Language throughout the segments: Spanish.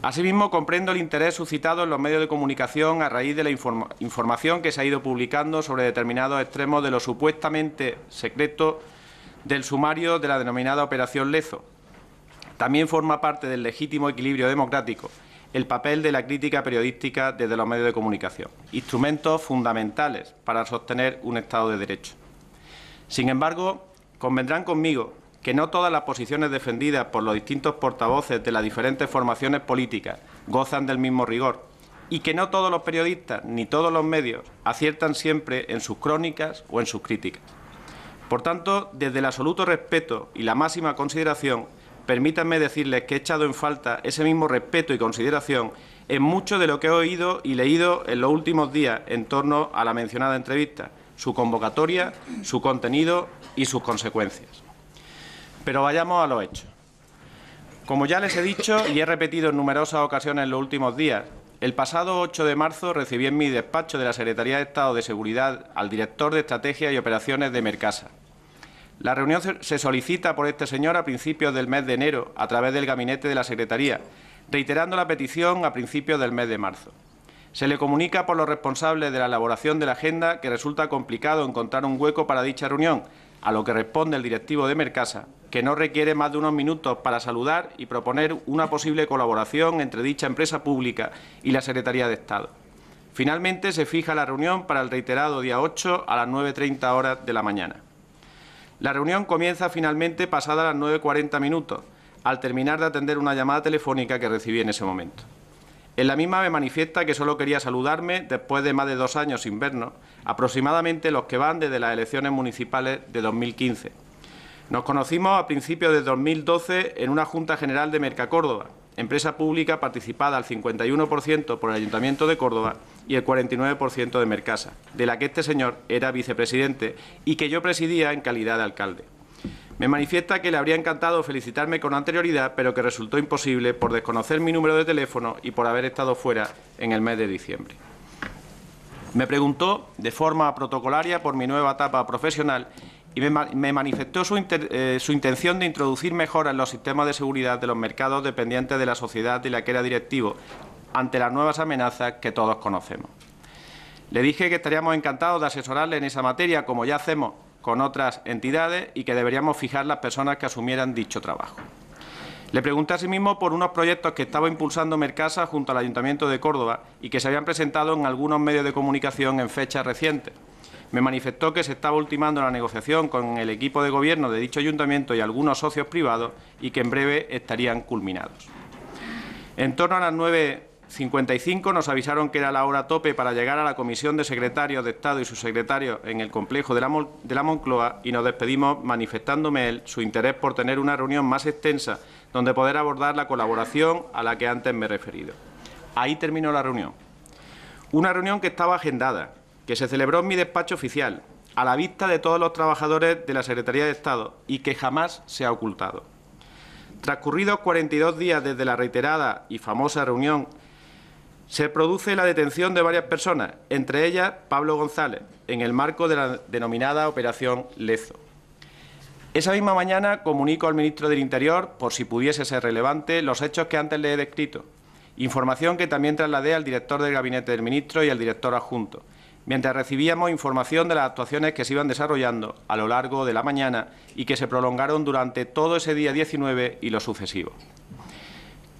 Asimismo, comprendo el interés suscitado en los medios de comunicación a raíz de la información que se ha ido publicando sobre determinados extremos de lo supuestamente secreto del sumario de la denominada Operación Lezo. También forma parte del legítimo equilibrio democrático el papel de la crítica periodística desde los medios de comunicación, instrumentos fundamentales para sostener un Estado de Derecho. Sin embargo, convendrán conmigo que no todas las posiciones defendidas por los distintos portavoces de las diferentes formaciones políticas gozan del mismo rigor y que no todos los periodistas ni todos los medios aciertan siempre en sus crónicas o en sus críticas. Por tanto, desde el absoluto respeto y la máxima consideración, permítanme decirles que he echado en falta ese mismo respeto y consideración en mucho de lo que he oído y leído en los últimos días en torno a la mencionada entrevista, su convocatoria, su contenido y sus consecuencias. Pero vayamos a lo hecho. Como ya les he dicho y he repetido en numerosas ocasiones en los últimos días, el pasado 8 de marzo recibí en mi despacho de la Secretaría de Estado de Seguridad al director de Estrategia y Operaciones de Mercasa. La reunión se solicita por este señor a principios del mes de enero a través del gabinete de la Secretaría, reiterando la petición a principios del mes de marzo. Se le comunica por los responsables de la elaboración de la agenda que resulta complicado encontrar un hueco para dicha reunión, a lo que responde el directivo de Mercasa, que no requiere más de unos minutos para saludar y proponer una posible colaboración entre dicha empresa pública y la Secretaría de Estado. Finalmente, se fija la reunión para el reiterado día 8 a las 9.30 horas de la mañana. La reunión comienza finalmente pasada las 9.40 minutos, al terminar de atender una llamada telefónica que recibí en ese momento. En la misma me manifiesta que solo quería saludarme después de más de dos años sin vernos, aproximadamente los que van desde las elecciones municipales de 2015 nos conocimos a principios de 2012 en una Junta General de Merca Córdoba, empresa pública participada al 51% por el Ayuntamiento de Córdoba y el 49% de Mercasa, de la que este señor era vicepresidente y que yo presidía en calidad de alcalde. Me manifiesta que le habría encantado felicitarme con anterioridad, pero que resultó imposible por desconocer mi número de teléfono y por haber estado fuera en el mes de diciembre. Me preguntó, de forma protocolaria, por mi nueva etapa profesional y me, manifestó eh, su, intención de introducir mejoras en los sistemas de seguridad de los mercados dependientes de la sociedad de la que era directivo ante las nuevas amenazas que todos conocemos. Le dije que estaríamos encantados de asesorarle en esa materia, como ya hacemos con otras entidades, y que deberíamos fijar las personas que asumieran dicho trabajo. Le pregunté asimismo por unos proyectos que estaba impulsando Mercasa junto al Ayuntamiento de Córdoba y que se habían presentado en algunos medios de comunicación en fechas recientes me manifestó que se estaba ultimando la negociación con el equipo de gobierno de dicho ayuntamiento y algunos socios privados y que en breve estarían culminados. En torno a las 9.55 nos avisaron que era la hora tope para llegar a la comisión de secretarios de Estado y subsecretarios en el complejo de la, Moncloa y nos despedimos manifestándome su interés por tener una reunión más extensa donde poder abordar la colaboración a la que antes me he referido. Ahí terminó la reunión. Una reunión que estaba agendada, que se celebró en mi despacho oficial, a la vista de todos los trabajadores de la Secretaría de Estado y que jamás se ha ocultado. Transcurridos 42 días desde la reiterada y famosa reunión, se produce la detención de varias personas, entre ellas Pablo González, en el marco de la denominada Operación Lezo. Esa misma mañana comunico al ministro del Interior, por si pudiese ser relevante, los hechos que antes le he descrito, información que también trasladé al director del gabinete del ministro y al director adjunto, mientras recibíamos información de las actuaciones que se iban desarrollando a lo largo de la mañana y que se prolongaron durante todo ese día 19 y lo sucesivo.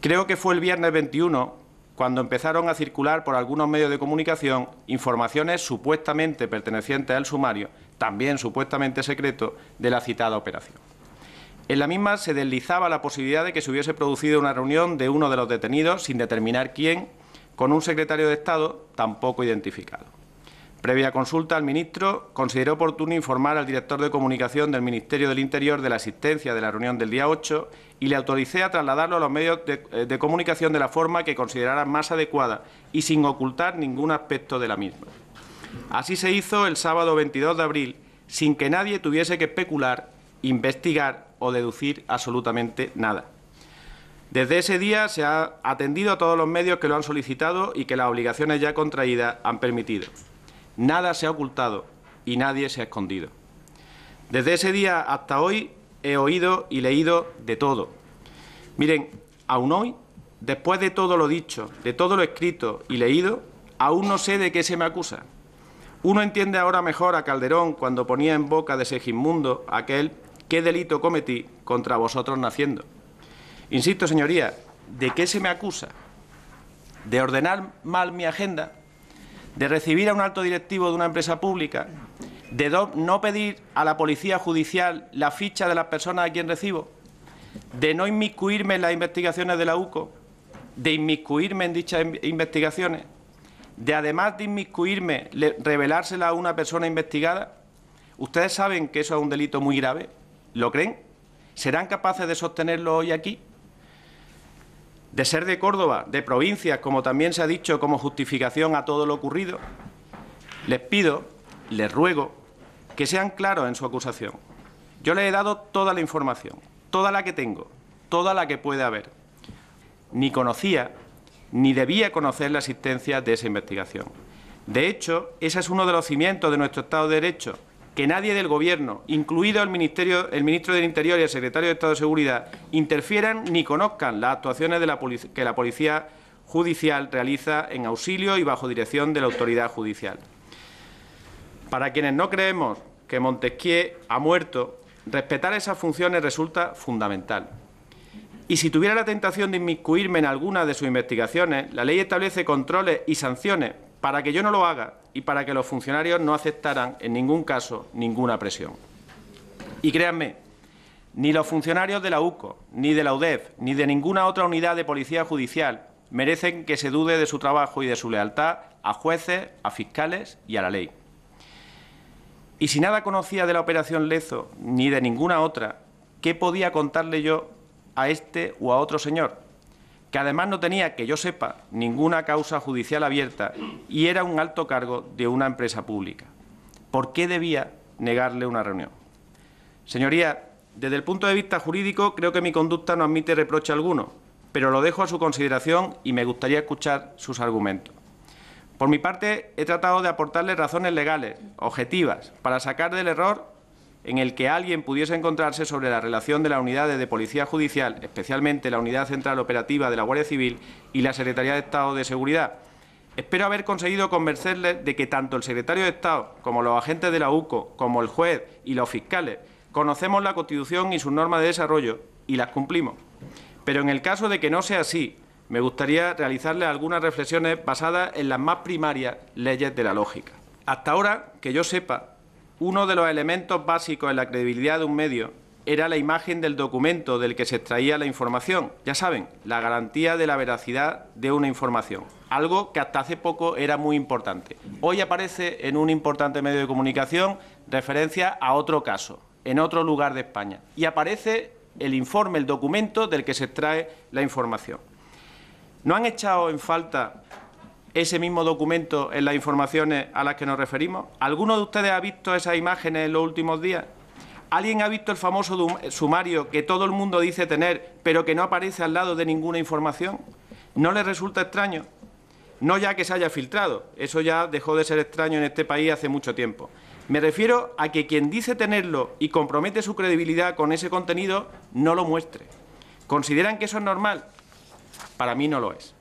Creo que fue el viernes 21 cuando empezaron a circular por algunos medios de comunicación informaciones supuestamente pertenecientes al sumario, también supuestamente secreto, de la citada operación. En la misma se deslizaba la posibilidad de que se hubiese producido una reunión de uno de los detenidos, sin determinar quién, con un secretario de Estado tampoco identificado. Previa consulta al ministro, consideró oportuno informar al director de comunicación del Ministerio del Interior de la existencia de la reunión del día 8 y le autoricé a trasladarlo a los medios eh, de, comunicación de la forma que considerara más adecuada y sin ocultar ningún aspecto de la misma. Así se hizo el sábado 22 de abril, sin que nadie tuviese que especular, investigar o deducir absolutamente nada. Desde ese día se ha atendido a todos los medios que lo han solicitado y que las obligaciones ya contraídas han permitido. Nada se ha ocultado y nadie se ha escondido. Desde ese día hasta hoy he oído y leído de todo. Miren, aún hoy, después de todo lo dicho, de todo lo escrito y leído, aún no sé de qué se me acusa. Uno entiende ahora mejor a Calderón cuando ponía en boca de Segismundo aquel qué delito cometí contra vosotros naciendo. Insisto, señoría, ¿de qué se me acusa? ¿De ordenar mal mi agenda? de recibir a un alto directivo de una empresa pública, de no pedir a la policía judicial la ficha de las personas a quien recibo, de no inmiscuirme en las investigaciones de la UCO, de inmiscuirme en dichas investigaciones, de además de inmiscuirme, revelársela a una persona investigada. Ustedes saben que eso es un delito muy grave, ¿lo creen? ¿Serán capaces de sostenerlo hoy aquí? de ser de Córdoba, de provincias, como también se ha dicho como justificación a todo lo ocurrido, les pido, les ruego, que sean claros en su acusación. Yo les he dado toda la información, toda la que tengo, toda la que puede haber. Ni conocía ni debía conocer la existencia de esa investigación. De hecho, ese es uno de los cimientos de nuestro Estado de Derecho, que nadie del Gobierno, incluido el, ministro del Interior y el secretario de Estado de Seguridad, interfieran ni conozcan las actuaciones que la Policía Judicial realiza en auxilio y bajo dirección de la autoridad judicial. Para quienes no creemos que Montesquieu ha muerto, respetar esas funciones resulta fundamental. Y si tuviera la tentación de inmiscuirme en alguna de sus investigaciones, la ley establece controles y sanciones para que yo no lo haga y para que los funcionarios no aceptaran en ningún caso ninguna presión. Y créanme, ni los funcionarios de la UCO, ni de la UDEF, ni de ninguna otra unidad de policía judicial merecen que se dude de su trabajo y de su lealtad a jueces, a fiscales y a la ley. Y si nada conocía de la operación Lezo, ni de ninguna otra, ¿qué podía contarle yo a este o a otro señor? que además no tenía, que yo sepa, ninguna causa judicial abierta y era un alto cargo de una empresa pública. ¿Por qué debía negarle una reunión? Señoría, desde el punto de vista jurídico creo que mi conducta no admite reproche alguno, pero lo dejo a su consideración y me gustaría escuchar sus argumentos. Por mi parte, he tratado de aportarle razones legales, objetivas, para sacar del error en el que alguien pudiese encontrarse sobre la relación de las unidades de Policía Judicial, especialmente la Unidad Central Operativa de la Guardia Civil y la Secretaría de Estado de Seguridad. Espero haber conseguido convencerles de que tanto el secretario de Estado como los agentes de la UCO, como el juez y los fiscales, conocemos la Constitución y sus normas de desarrollo y las cumplimos. Pero en el caso de que no sea así, me gustaría realizarles algunas reflexiones basadas en las más primarias leyes de la lógica. Hasta ahora, que yo sepa, uno de los elementos básicos en la credibilidad de un medio era la imagen del documento del que se extraía la información. Ya saben, la garantía de la veracidad de una información, algo que hasta hace poco era muy importante. Hoy aparece en un importante medio de comunicación referencia a otro caso, en otro lugar de España, y aparece el informe, el documento del que se extrae la información. ¿No han echado en falta ese mismo documento en las informaciones a las que nos referimos? ¿Alguno de ustedes ha visto esas imágenes en los últimos días? ¿Alguien ha visto el famoso sumario que todo el mundo dice tener, pero que no aparece al lado de ninguna información? ¿No le resulta extraño? No ya que se haya filtrado, eso ya dejó de ser extraño en este país hace mucho tiempo. Me refiero a que quien dice tenerlo y compromete su credibilidad con ese contenido, no lo muestre. ¿Consideran que eso es normal? Para mí no lo es.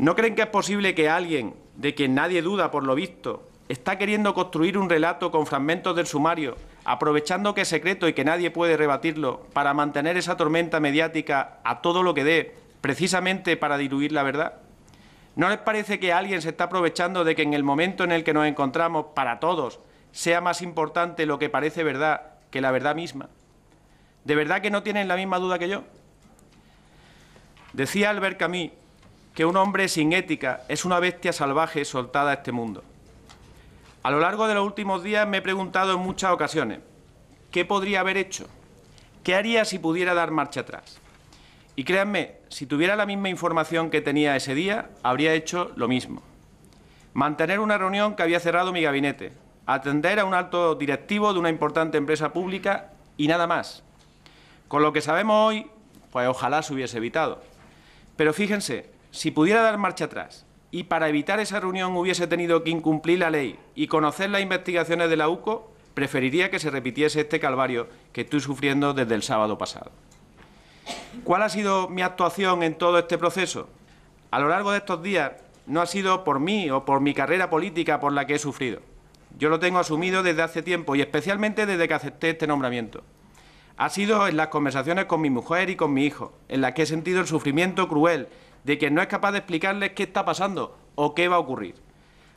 ¿No creen que es posible que alguien, de quien nadie duda por lo visto, está queriendo construir un relato con fragmentos del sumario, aprovechando que es secreto y que nadie puede rebatirlo, para mantener esa tormenta mediática a todo lo que dé, precisamente para diluir la verdad? ¿No les parece que alguien se está aprovechando de que en el momento en el que nos encontramos, para todos, sea más importante lo que parece verdad que la verdad misma? ¿De verdad que no tienen la misma duda que yo? Decía Albert Camus que un hombre sin ética es una bestia salvaje soltada a este mundo. A lo largo de los últimos días me he preguntado en muchas ocasiones, ¿qué podría haber hecho? ¿Qué haría si pudiera dar marcha atrás? Y créanme, si tuviera la misma información que tenía ese día, habría hecho lo mismo. Mantener una reunión que había cerrado mi gabinete, atender a un alto directivo de una importante empresa pública y nada más. Con lo que sabemos hoy, pues ojalá se hubiese evitado. Pero fíjense, si pudiera dar marcha atrás y para evitar esa reunión hubiese tenido que incumplir la ley y conocer las investigaciones de la UCO, preferiría que se repitiese este calvario que estoy sufriendo desde el sábado pasado. ¿Cuál ha sido mi actuación en todo este proceso? A lo largo de estos días no ha sido por mí o por mi carrera política por la que he sufrido. Yo lo tengo asumido desde hace tiempo y especialmente desde que acepté este nombramiento. Ha sido en las conversaciones con mi mujer y con mi hijo, en las que he sentido el sufrimiento cruel de que no es capaz de explicarles qué está pasando o qué va a ocurrir.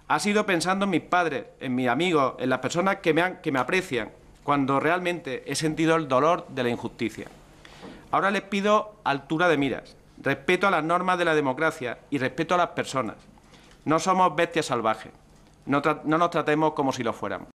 Ha sido pensando en mis padres, en mis amigos, en las personas que me, han, que me aprecian, cuando realmente he sentido el dolor de la injusticia. Ahora les pido altura de miras, respeto a las normas de la democracia y respeto a las personas. No somos bestias salvajes. No, no nos tratemos como si lo fuéramos.